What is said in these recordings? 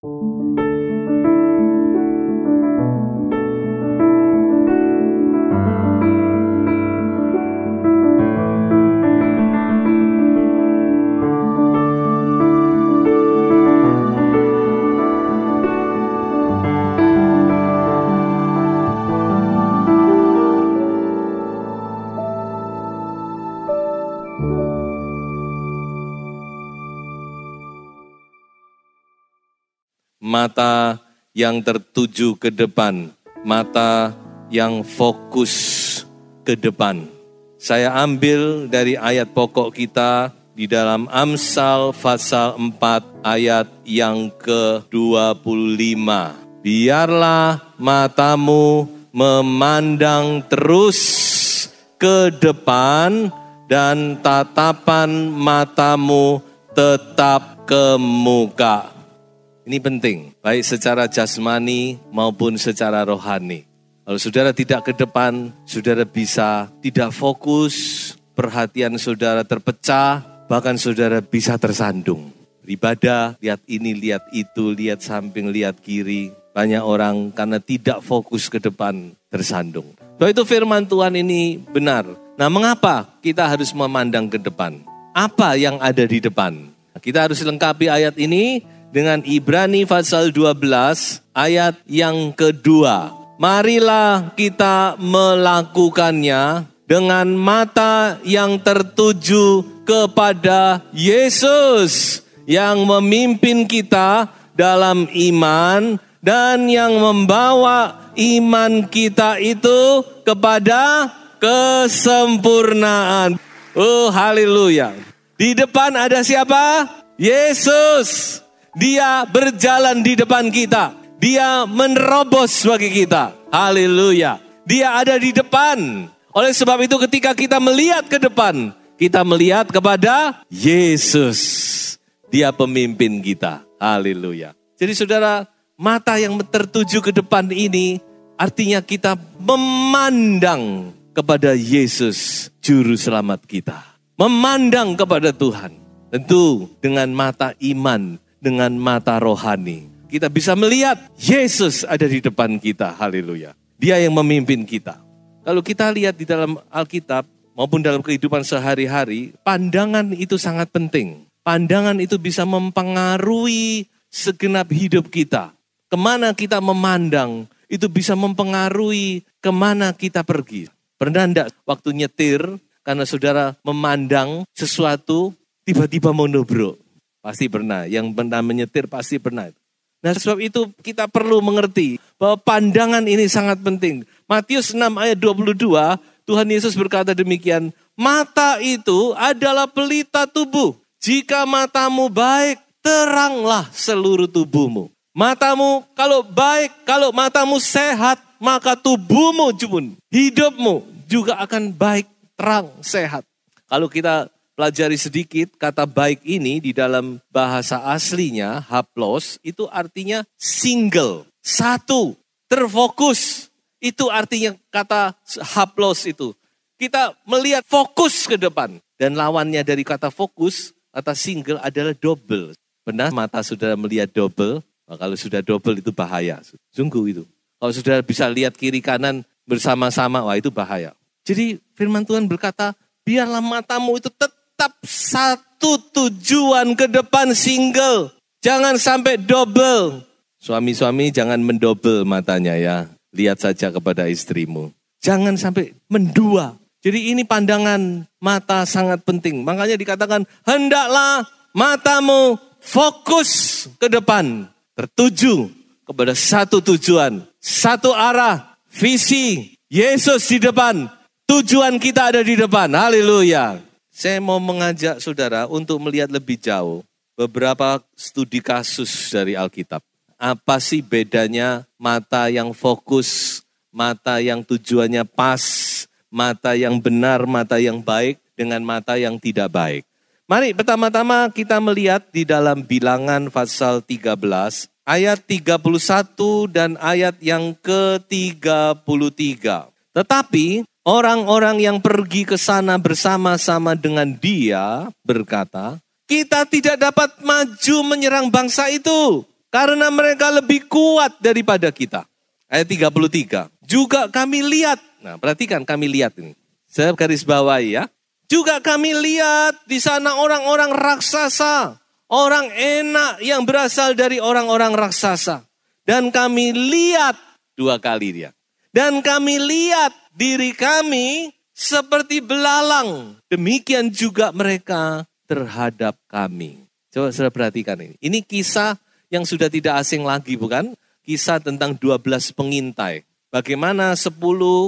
Thank you. mata yang tertuju ke depan, mata yang fokus ke depan. Saya ambil dari ayat pokok kita di dalam Amsal pasal 4 ayat yang ke-25. Biarlah matamu memandang terus ke depan dan tatapan matamu tetap ke muka ini penting, baik secara jasmani maupun secara rohani. Kalau saudara tidak ke depan, saudara bisa tidak fokus, perhatian saudara terpecah, bahkan saudara bisa tersandung. Ibadah, lihat ini, lihat itu, lihat samping, lihat kiri. Banyak orang karena tidak fokus ke depan tersandung. So itu firman Tuhan ini benar. Nah mengapa kita harus memandang ke depan? Apa yang ada di depan? Kita harus lengkapi ayat ini dengan Ibrani pasal 12 ayat yang kedua. Marilah kita melakukannya dengan mata yang tertuju kepada Yesus yang memimpin kita dalam iman dan yang membawa iman kita itu kepada kesempurnaan. Oh haleluya. Di depan ada siapa? Yesus. Dia berjalan di depan kita. Dia menerobos bagi kita. Haleluya. Dia ada di depan. Oleh sebab itu ketika kita melihat ke depan, kita melihat kepada Yesus. Dia pemimpin kita. Haleluya. Jadi saudara, mata yang tertuju ke depan ini artinya kita memandang kepada Yesus juru selamat kita. Memandang kepada Tuhan. Tentu dengan mata iman dengan mata rohani. Kita bisa melihat Yesus ada di depan kita. Haleluya. Dia yang memimpin kita. Kalau kita lihat di dalam Alkitab maupun dalam kehidupan sehari-hari, pandangan itu sangat penting. Pandangan itu bisa mempengaruhi segenap hidup kita. Kemana kita memandang, itu bisa mempengaruhi kemana kita pergi. Pernah enggak waktu nyetir, karena saudara memandang sesuatu, tiba-tiba monobrok. Pasti pernah. Yang pernah menyetir pasti pernah. Nah sebab itu kita perlu mengerti bahwa pandangan ini sangat penting. Matius 6 ayat 22, Tuhan Yesus berkata demikian, mata itu adalah pelita tubuh. Jika matamu baik, teranglah seluruh tubuhmu. Matamu kalau baik, kalau matamu sehat, maka tubuhmu, hidupmu juga akan baik, terang, sehat. Kalau kita pelajari sedikit kata baik ini di dalam bahasa aslinya haplos itu artinya single, satu, terfokus. Itu artinya kata haplos itu. Kita melihat fokus ke depan dan lawannya dari kata fokus, kata single adalah double. benar mata sudah melihat double? Nah, kalau sudah double itu bahaya. Sungguh itu. Kalau sudah bisa lihat kiri kanan bersama-sama, wah itu bahaya. Jadi firman Tuhan berkata, biarlah matamu itu tetap tetap satu tujuan ke depan single. Jangan sampai double. Suami-suami jangan mendobel matanya ya. Lihat saja kepada istrimu. Jangan sampai mendua. Jadi ini pandangan mata sangat penting. Makanya dikatakan hendaklah matamu fokus ke depan. Tertuju kepada satu tujuan. Satu arah. Visi Yesus di depan. Tujuan kita ada di depan. Haleluya. Saya mau mengajak saudara untuk melihat lebih jauh beberapa studi kasus dari Alkitab. Apa sih bedanya mata yang fokus, mata yang tujuannya pas, mata yang benar, mata yang baik dengan mata yang tidak baik. Mari pertama-tama kita melihat di dalam bilangan pasal 13 ayat 31 dan ayat yang ke-33. Tetapi Orang-orang yang pergi ke sana bersama-sama dengan dia berkata, "Kita tidak dapat maju menyerang bangsa itu karena mereka lebih kuat daripada kita." Ayat 33. Juga kami lihat. Nah, perhatikan kami lihat ini. Saya garis bawah ya. Juga kami lihat di sana orang-orang raksasa, orang enak yang berasal dari orang-orang raksasa. Dan kami lihat dua kali dia. Dan kami lihat diri kami seperti belalang. Demikian juga mereka terhadap kami. Coba saudara perhatikan ini. Ini kisah yang sudah tidak asing lagi bukan? Kisah tentang 12 pengintai. Bagaimana 10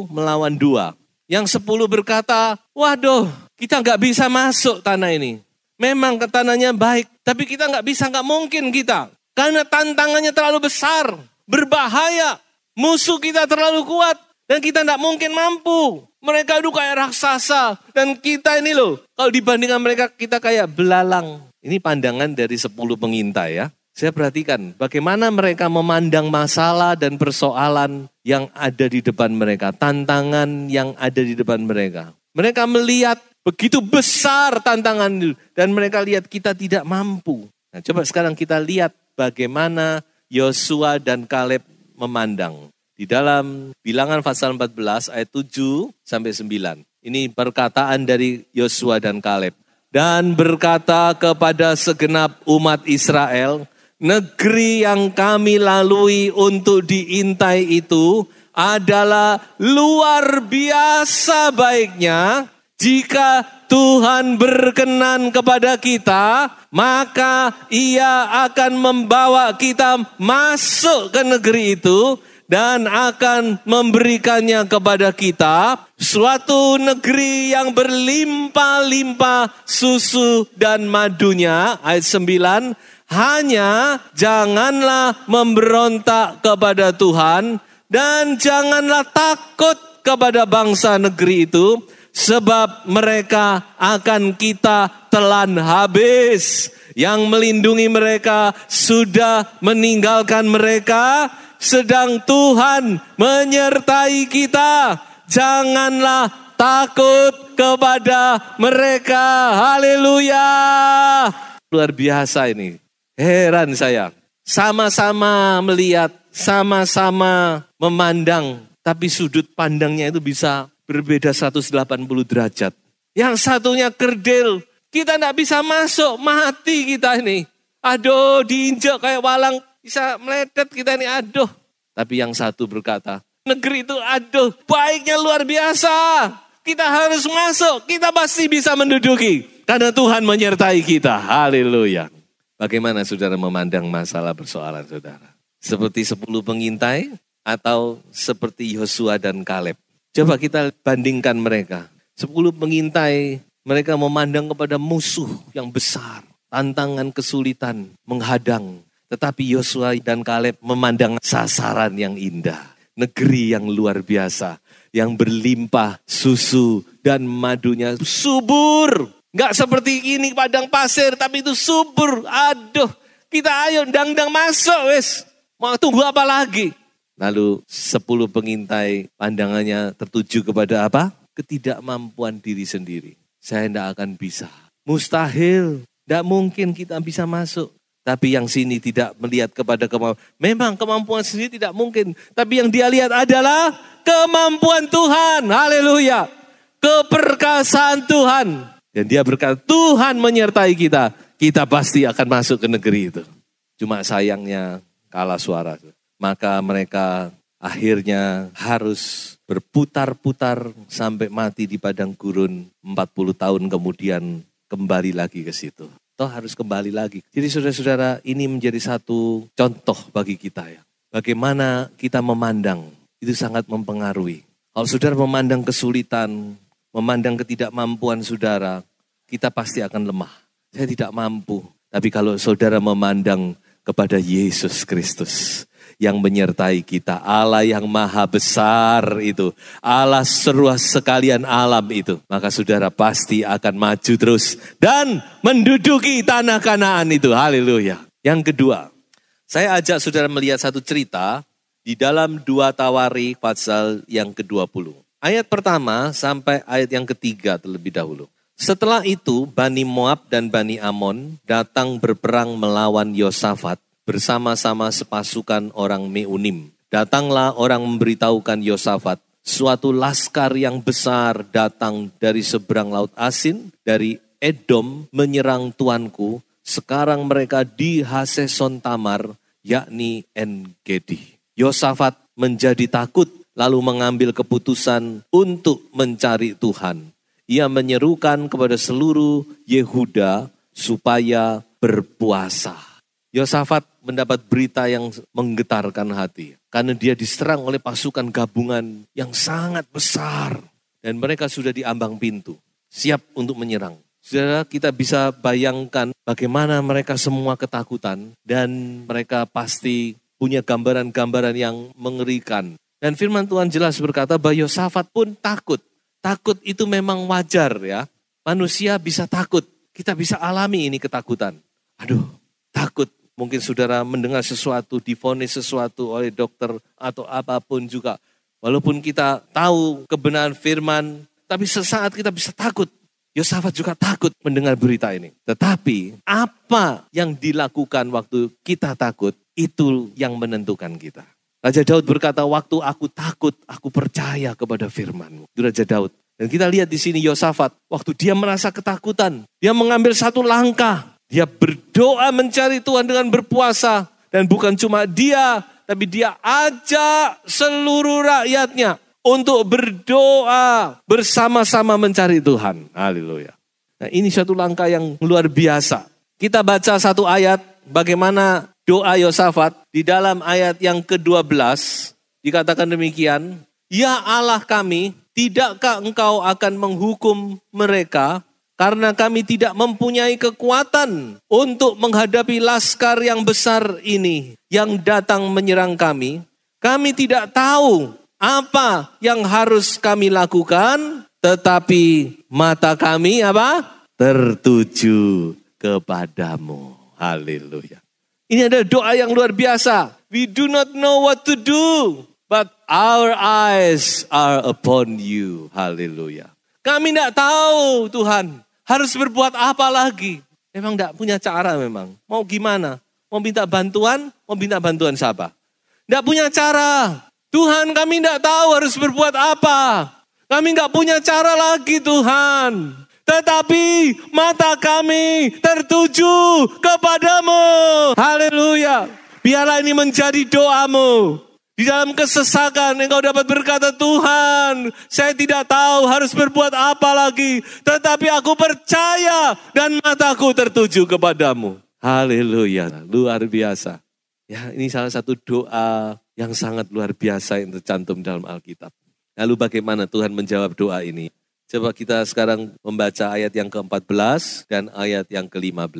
melawan dua. Yang 10 berkata, waduh kita nggak bisa masuk tanah ini. Memang tanahnya baik, tapi kita nggak bisa, nggak mungkin kita. Karena tantangannya terlalu besar, berbahaya, musuh kita terlalu kuat dan kita tidak mungkin mampu. Mereka itu kayak raksasa. Dan kita ini loh, kalau dibandingkan mereka kita kayak belalang. Ini pandangan dari 10 pengintai ya. Saya perhatikan bagaimana mereka memandang masalah dan persoalan yang ada di depan mereka. Tantangan yang ada di depan mereka. Mereka melihat begitu besar tantangan itu. Dan mereka lihat kita tidak mampu. Nah, coba sekarang kita lihat bagaimana Yosua dan Kaleb memandang di dalam bilangan pasal 14 ayat 7 sampai 9. Ini perkataan dari Yosua dan Kaleb. Dan berkata kepada segenap umat Israel, negeri yang kami lalui untuk diintai itu adalah luar biasa baiknya jika Tuhan berkenan kepada kita, maka Ia akan membawa kita masuk ke negeri itu dan akan memberikannya kepada kita suatu negeri yang berlimpah-limpah susu dan madunya ayat 9 hanya janganlah memberontak kepada Tuhan dan janganlah takut kepada bangsa negeri itu sebab mereka akan kita telan habis. Yang melindungi mereka sudah meninggalkan mereka sedang Tuhan menyertai kita. Janganlah takut kepada mereka. Haleluya. Luar biasa ini. Heran saya. Sama-sama melihat, sama-sama memandang, tapi sudut pandangnya itu bisa berbeda 180 derajat. Yang satunya kerdil, kita tidak bisa masuk, mati kita ini. Aduh, diinjak kayak walang bisa meledet kita ini aduh. Tapi yang satu berkata, negeri itu aduh baiknya luar biasa. Kita harus masuk, kita pasti bisa menduduki. Karena Tuhan menyertai kita, haleluya. Bagaimana saudara memandang masalah persoalan saudara? Seperti sepuluh pengintai atau seperti Yosua dan Kaleb? Coba kita bandingkan mereka. Sepuluh pengintai mereka memandang kepada musuh yang besar, tantangan kesulitan, menghadang. Tetapi Yosua dan Kaleb memandang sasaran yang indah, negeri yang luar biasa, yang berlimpah susu dan madunya subur. Gak seperti ini padang pasir, tapi itu subur. Aduh, kita ayo dang-dang masuk wes. Mau tunggu apa lagi? Lalu sepuluh pengintai pandangannya tertuju kepada apa? Ketidakmampuan diri sendiri. Saya tidak akan bisa. Mustahil. Tidak mungkin kita bisa masuk. Tapi yang sini tidak melihat kepada kemampuan. Memang kemampuan sini tidak mungkin. Tapi yang dia lihat adalah kemampuan Tuhan. Haleluya. Keperkasaan Tuhan. Dan dia berkata, Tuhan menyertai kita. Kita pasti akan masuk ke negeri itu. Cuma sayangnya kalah suara. Maka mereka akhirnya harus berputar-putar sampai mati di padang gurun 40 tahun kemudian kembali lagi ke situ toh harus kembali lagi. Jadi saudara-saudara ini menjadi satu contoh bagi kita ya. Bagaimana kita memandang itu sangat mempengaruhi. Kalau saudara memandang kesulitan, memandang ketidakmampuan saudara, kita pasti akan lemah. Saya tidak mampu. Tapi kalau saudara memandang kepada Yesus Kristus, yang menyertai kita. Allah yang maha besar itu. Allah seruah sekalian alam itu. Maka saudara pasti akan maju terus. Dan menduduki tanah kanaan itu. Haleluya. Yang kedua, saya ajak saudara melihat satu cerita di dalam dua tawari pasal yang ke-20. Ayat pertama sampai ayat yang ketiga terlebih dahulu. Setelah itu Bani Moab dan Bani Amon datang berperang melawan Yosafat bersama-sama sepasukan orang Meunim. Datanglah orang memberitahukan Yosafat, suatu laskar yang besar datang dari seberang laut asin, dari Edom menyerang tuanku, sekarang mereka di Haseson Tamar, yakni Engedi. Yosafat menjadi takut lalu mengambil keputusan untuk mencari Tuhan. Ia menyerukan kepada seluruh Yehuda supaya berpuasa. Yosafat mendapat berita yang menggetarkan hati. Karena dia diserang oleh pasukan gabungan yang sangat besar. Dan mereka sudah di ambang pintu, siap untuk menyerang. Saudara, kita bisa bayangkan bagaimana mereka semua ketakutan dan mereka pasti punya gambaran-gambaran yang mengerikan. Dan firman Tuhan jelas berkata bahwa Yosafat pun takut. Takut itu memang wajar ya. Manusia bisa takut. Kita bisa alami ini ketakutan. Aduh, takut Mungkin saudara mendengar sesuatu, difonis sesuatu oleh dokter atau apapun juga. Walaupun kita tahu kebenaran firman, tapi sesaat kita bisa takut. Yosafat juga takut mendengar berita ini. Tetapi apa yang dilakukan waktu kita takut, itu yang menentukan kita. Raja Daud berkata, waktu aku takut, aku percaya kepada firmanmu. Itu Raja Daud. Dan kita lihat di sini Yosafat, waktu dia merasa ketakutan, dia mengambil satu langkah dia berdoa mencari Tuhan dengan berpuasa. Dan bukan cuma dia, tapi dia ajak seluruh rakyatnya untuk berdoa bersama-sama mencari Tuhan. Haleluya. Nah ini suatu langkah yang luar biasa. Kita baca satu ayat bagaimana doa Yosafat di dalam ayat yang ke-12 dikatakan demikian. Ya Allah kami, tidakkah engkau akan menghukum mereka karena kami tidak mempunyai kekuatan untuk menghadapi laskar yang besar ini yang datang menyerang kami. Kami tidak tahu apa yang harus kami lakukan, tetapi mata kami apa? tertuju kepadamu. Haleluya. Ini ada doa yang luar biasa. We do not know what to do, but our eyes are upon you. Haleluya. Kami tidak tahu Tuhan harus berbuat apa lagi? Memang tidak punya cara memang. Mau gimana? Mau minta bantuan? Mau minta bantuan siapa? Tidak punya cara. Tuhan kami tidak tahu harus berbuat apa. Kami tidak punya cara lagi Tuhan. Tetapi mata kami tertuju kepadamu. Haleluya. Biarlah ini menjadi doamu. Di dalam kesesakan engkau dapat berkata, Tuhan, saya tidak tahu harus berbuat apa lagi. Tetapi aku percaya dan mataku tertuju kepadamu. Haleluya, luar biasa. Ya, ini salah satu doa yang sangat luar biasa yang tercantum dalam Alkitab. Lalu bagaimana Tuhan menjawab doa ini? Coba kita sekarang membaca ayat yang ke-14 dan ayat yang ke-15.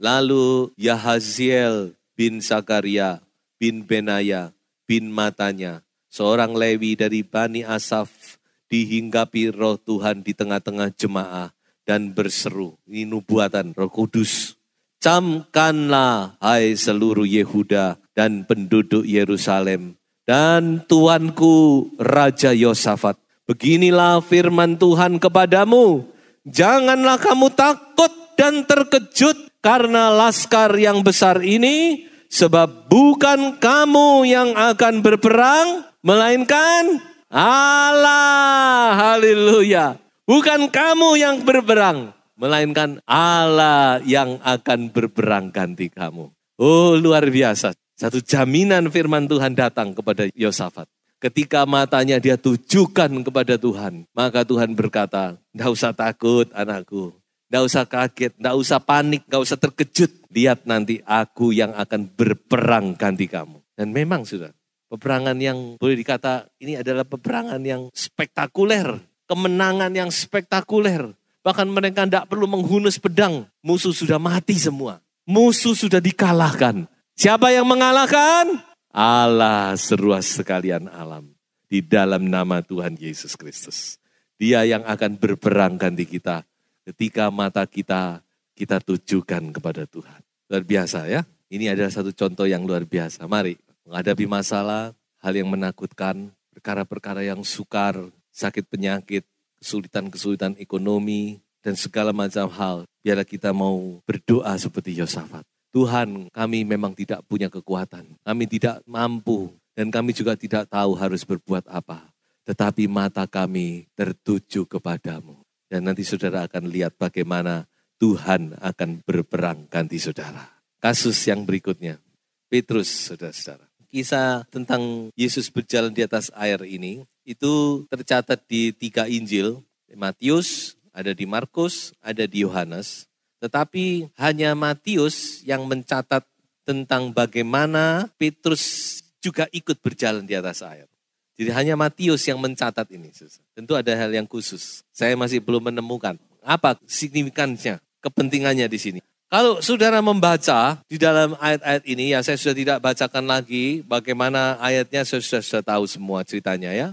Lalu Yahaziel bin Sakaria bin Benaya bin matanya. Seorang Lewi dari Bani Asaf dihinggapi roh Tuhan di tengah-tengah jemaah dan berseru. Ini nubuatan roh kudus. Camkanlah hai seluruh Yehuda dan penduduk Yerusalem. Dan Tuanku Raja Yosafat. Beginilah firman Tuhan kepadamu. Janganlah kamu takut dan terkejut karena laskar yang besar ini Sebab bukan kamu yang akan berperang, melainkan Allah. Haleluya. Bukan kamu yang berperang, melainkan Allah yang akan berperang ganti kamu. Oh luar biasa. Satu jaminan firman Tuhan datang kepada Yosafat. Ketika matanya dia tujukan kepada Tuhan, maka Tuhan berkata, "Tidak usah takut, anakku. Nggak usah kaget, nggak usah panik, nggak usah terkejut. Lihat nanti aku yang akan berperang ganti kamu. Dan memang sudah peperangan yang boleh dikata ini adalah peperangan yang spektakuler. Kemenangan yang spektakuler. Bahkan mereka tidak perlu menghunus pedang. Musuh sudah mati semua. Musuh sudah dikalahkan. Siapa yang mengalahkan? Allah seruas sekalian alam. Di dalam nama Tuhan Yesus Kristus. Dia yang akan berperang ganti kita ketika mata kita kita tujukan kepada Tuhan. Luar biasa ya. Ini adalah satu contoh yang luar biasa. Mari menghadapi masalah, hal yang menakutkan, perkara-perkara yang sukar, sakit penyakit, kesulitan-kesulitan ekonomi, dan segala macam hal. Biarlah kita mau berdoa seperti Yosafat. Tuhan, kami memang tidak punya kekuatan. Kami tidak mampu dan kami juga tidak tahu harus berbuat apa. Tetapi mata kami tertuju kepadamu. Dan nanti saudara akan lihat bagaimana Tuhan akan berperang ganti saudara. Kasus yang berikutnya, Petrus, saudara-saudara. Kisah tentang Yesus berjalan di atas air ini, itu tercatat di tiga Injil, Matius, ada di Markus, ada di Yohanes. Tetapi hanya Matius yang mencatat tentang bagaimana Petrus juga ikut berjalan di atas air. Jadi hanya Matius yang mencatat ini. Tentu ada hal yang khusus. Saya masih belum menemukan apa signifikannya, kepentingannya di sini. Kalau saudara membaca di dalam ayat-ayat ini, ya saya sudah tidak bacakan lagi bagaimana ayatnya, saya sudah, sudah tahu semua ceritanya ya.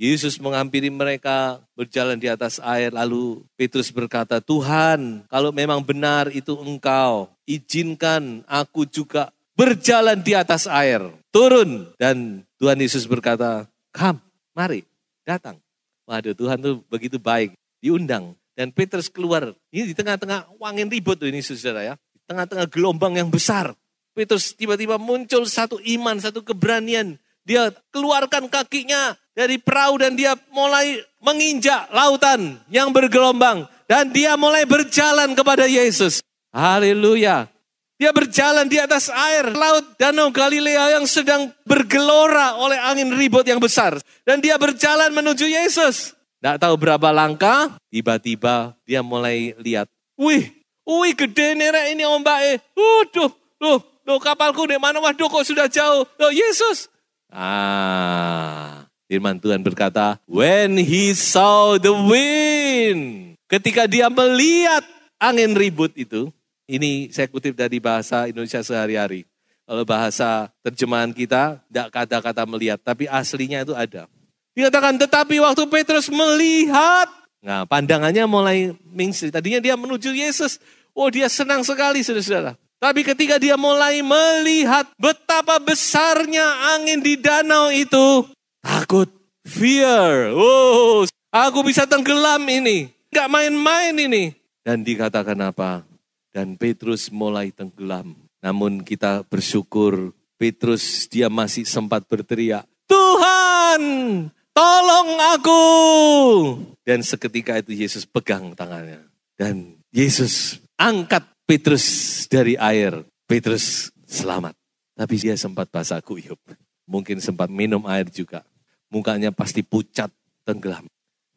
Yesus menghampiri mereka berjalan di atas air, lalu Petrus berkata, Tuhan kalau memang benar itu engkau, izinkan aku juga berjalan di atas air, turun. Dan Tuhan Yesus berkata, Come, mari, datang. Waduh Tuhan tuh begitu baik, diundang. Dan Petrus keluar, ini di tengah-tengah wangin ribut tuh ini saudara ya. Di tengah-tengah gelombang yang besar. Petrus tiba-tiba muncul satu iman, satu keberanian. Dia keluarkan kakinya dari perahu dan dia mulai menginjak lautan yang bergelombang. Dan dia mulai berjalan kepada Yesus. Haleluya. Dia berjalan di atas air, laut danau Galilea yang sedang bergelora oleh angin ribut yang besar. Dan dia berjalan menuju Yesus. Tidak tahu berapa langkah, tiba-tiba dia mulai lihat. Wih, wih gede nere ini ombaknya. Eh. Waduh, loh, loh kapalku di mana? Waduh kok sudah jauh. Loh Yesus. Ah, firman Tuhan berkata, When he saw the wind. Ketika dia melihat angin ribut itu, ini saya kutip dari bahasa Indonesia sehari-hari. Kalau bahasa terjemahan kita, tidak kata-kata melihat, tapi aslinya itu ada. Dikatakan, tetapi waktu Petrus melihat, nah pandangannya mulai mingsi. Tadinya dia menuju Yesus, oh dia senang sekali saudara-saudara. Tapi ketika dia mulai melihat betapa besarnya angin di danau itu, takut, fear. Oh, aku bisa tenggelam ini. nggak main-main ini. Dan dikatakan apa? dan Petrus mulai tenggelam. Namun kita bersyukur Petrus dia masih sempat berteriak, Tuhan tolong aku. Dan seketika itu Yesus pegang tangannya. Dan Yesus angkat Petrus dari air. Petrus selamat. Tapi dia sempat basah kuyup. Mungkin sempat minum air juga. Mukanya pasti pucat, tenggelam.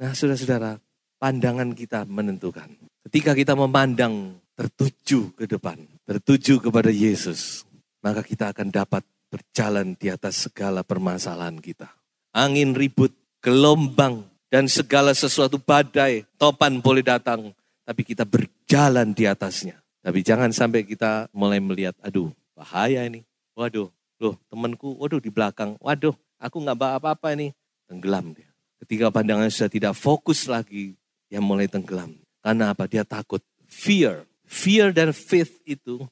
Nah saudara-saudara, pandangan kita menentukan. Ketika kita memandang tertuju ke depan, tertuju kepada Yesus, maka kita akan dapat berjalan di atas segala permasalahan kita. Angin ribut, gelombang, dan segala sesuatu badai, topan boleh datang, tapi kita berjalan di atasnya. Tapi jangan sampai kita mulai melihat, aduh bahaya ini, waduh, loh temanku, waduh di belakang, waduh aku nggak bawa apa-apa ini, tenggelam dia. Ketika pandangannya sudah tidak fokus lagi, dia mulai tenggelam. Karena apa? Dia takut. Fear Fear dan faith itu,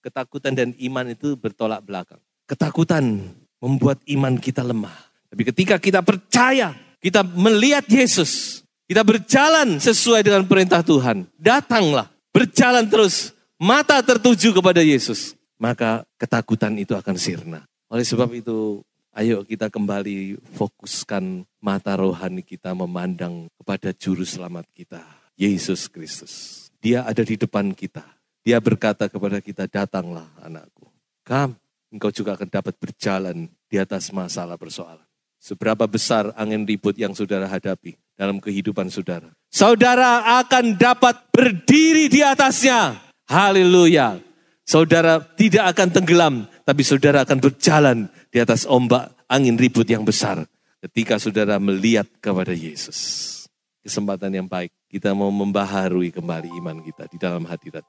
ketakutan dan iman itu bertolak belakang. Ketakutan membuat iman kita lemah. Tapi ketika kita percaya, kita melihat Yesus, kita berjalan sesuai dengan perintah Tuhan. Datanglah, berjalan terus, mata tertuju kepada Yesus. Maka ketakutan itu akan sirna. Oleh sebab itu, Ayo kita kembali fokuskan mata rohani kita memandang kepada juru selamat kita, Yesus Kristus. Dia ada di depan kita. Dia berkata kepada kita, datanglah anakku. Kam, engkau juga akan dapat berjalan di atas masalah persoalan. Seberapa besar angin ribut yang saudara hadapi dalam kehidupan saudara. Saudara akan dapat berdiri di atasnya. Haleluya. Saudara tidak akan tenggelam, tapi saudara akan berjalan di atas ombak angin ribut yang besar ketika saudara melihat kepada Yesus kesempatan yang baik. Kita mau membaharui kembali iman kita di dalam hati Tuhan.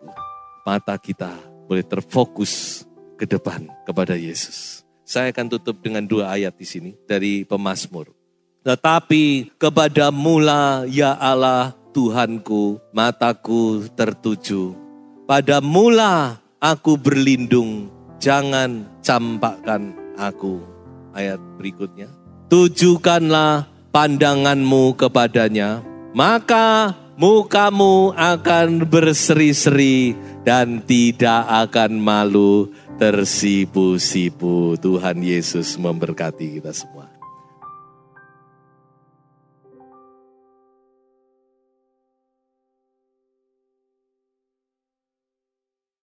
Mata kita boleh terfokus ke depan kepada Yesus. Saya akan tutup dengan dua ayat di sini dari Pemasmur Tetapi kepada mula ya Allah Tuhanku, mataku tertuju. Pada mula aku berlindung, jangan campakkan aku. Ayat berikutnya. Tujukanlah pandanganmu kepadanya, maka mukamu akan berseri-seri dan tidak akan malu tersipu-sipu. Tuhan Yesus memberkati kita semua.